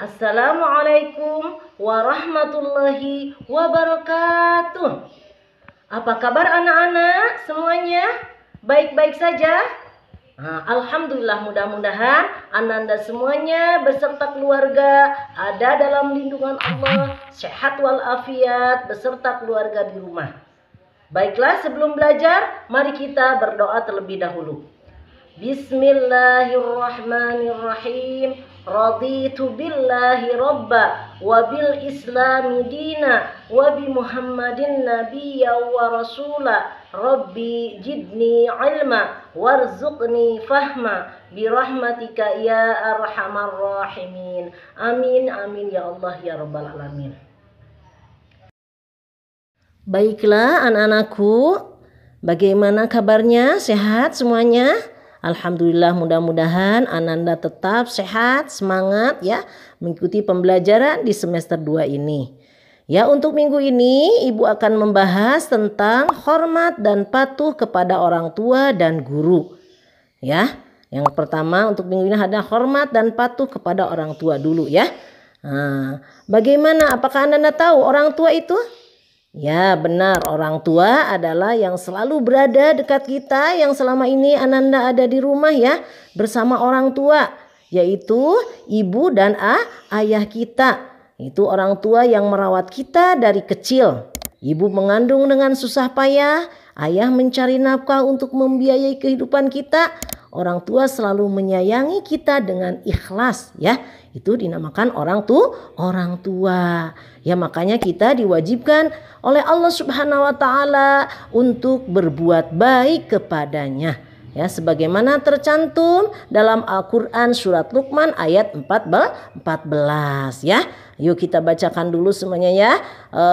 Assalamualaikum warahmatullahi wabarakatuh. Apa kabar anak-anak semuanya? Baik-baik saja? Alhamdulillah mudah-mudahan ananda semuanya beserta keluarga ada dalam lindungan Allah sehat walafiat beserta keluarga di rumah. Baiklah sebelum belajar mari kita berdoa terlebih dahulu. Bismillahirrahmanirrahim Raditu billahi rabba wabil bil islami dina wa bi muhammadin nabiyya wa rasula rabbi jidni ilma warzuqni fahma bi rahmatika ya arhamar rahimin amin amin ya Allah ya rabbal alamin Baiklah anak-anakku, bagaimana kabarnya? Sehat semuanya? Alhamdulillah mudah-mudahan Ananda tetap sehat, semangat ya mengikuti pembelajaran di semester 2 ini. Ya untuk minggu ini Ibu akan membahas tentang hormat dan patuh kepada orang tua dan guru. Ya, yang pertama untuk minggu ini ada hormat dan patuh kepada orang tua dulu ya. Nah, bagaimana? Apakah Ananda tahu orang tua itu Ya, benar. Orang tua adalah yang selalu berada dekat kita yang selama ini Ananda ada di rumah ya, bersama orang tua, yaitu ibu dan ah, ayah kita. Itu orang tua yang merawat kita dari kecil. Ibu mengandung dengan susah payah, ayah mencari nafkah untuk membiayai kehidupan kita, Orang tua selalu menyayangi kita dengan ikhlas ya. Itu dinamakan orang tu orang tua. Ya makanya kita diwajibkan oleh Allah Subhanahu wa taala untuk berbuat baik kepadanya. Ya, sebagaimana tercantum dalam Al-Qur'an surat Luqman ayat 14 ya. Yuk kita bacakan dulu semuanya ya e,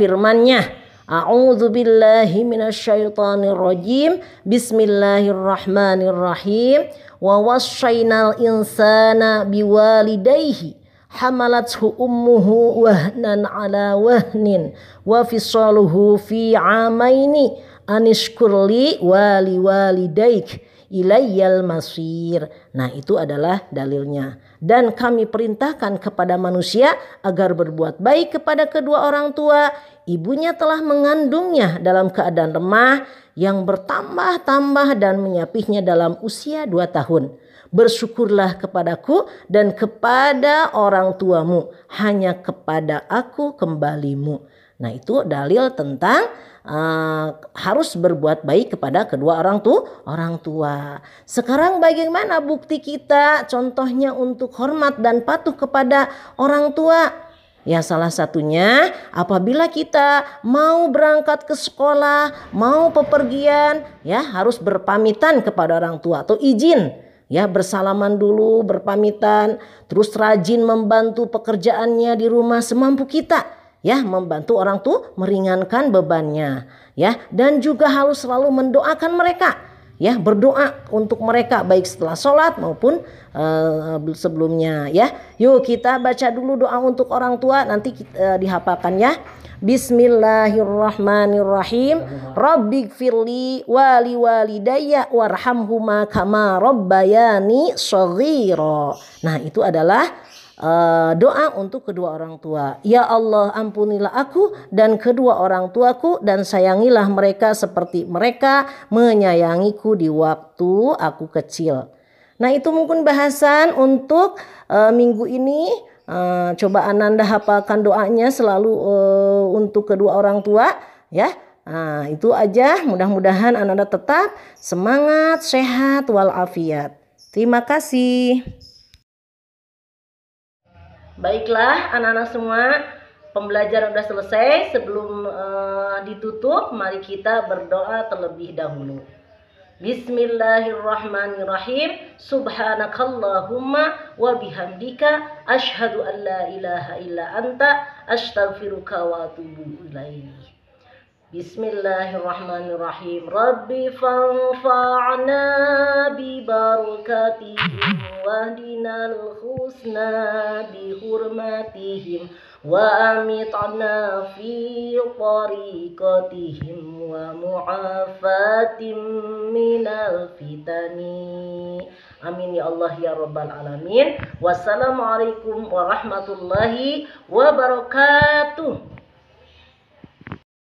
firmannya. A'udzu billahi minasyaitonir rajim. Bismillahirrahmanirrahim. Wa wasyainal insana biwalidayhi hamalathu ummuhu wahnan ala wahnin wa fisaluhu fi amaini anishkurli wali walidaik ilayyal masir. Nah, itu adalah dalilnya. Dan kami perintahkan kepada manusia agar berbuat baik kepada kedua orang tua. Ibunya telah mengandungnya dalam keadaan remah yang bertambah-tambah dan menyapihnya dalam usia dua tahun. Bersyukurlah kepadaku dan kepada orang tuamu, hanya kepada aku kembalimu. Nah, itu dalil tentang uh, harus berbuat baik kepada kedua orang tu orang tua. Sekarang bagaimana bukti kita contohnya untuk hormat dan patuh kepada orang tua? Ya salah satunya apabila kita mau berangkat ke sekolah, mau pepergian, ya harus berpamitan kepada orang tua atau izin ya bersalaman dulu, berpamitan, terus rajin membantu pekerjaannya di rumah semampu kita ya membantu orang tuh meringankan bebannya ya dan juga harus selalu mendoakan mereka ya berdoa untuk mereka baik setelah sholat maupun uh, sebelumnya ya yuk kita baca dulu doa untuk orang tua nanti kita, uh, eh, dihafalkan ya Bismillahirrahmanirrahim Rabbik firli wali walidayya warhamhuma kama rabbayani shaghira nah itu adalah uh, doa untuk kedua orang tua. Ya Allah, ampunilah aku dan kedua orang tuaku dan sayangilah mereka seperti mereka menyayangiku di waktu aku kecil. Nah, itu mungkin bahasan untuk uh, minggu ini. Uh, coba Ananda hafalkan doanya selalu uh, untuk kedua orang tua ya. Nah, itu aja. Mudah-mudahan Ananda tetap semangat, sehat, walafiat. Terima kasih. Baiklah anak-anak semua, pembelajaran sudah selesai. Sebelum uh, ditutup, mari kita berdoa terlebih dahulu. Bismillahirrahmanirrahim. Subhanakallahumma Wabihamdika Ashadu an la ilaha illa anta Ashtaghfiruka wa atubu ilaih. Bismillahirrahmanirrahim. Rabbi fanfa'na bi barakatihi. واهدنا الحسنى بحرمتهم وأمطنا في طريقتهم ومعافاة من الفتن Amin ya Allah ya Rabbal Alamin Wassalamualaikum warahmatullahi wabarakatuh